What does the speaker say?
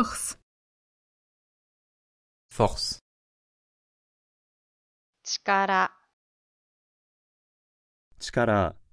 Force. Force. 力力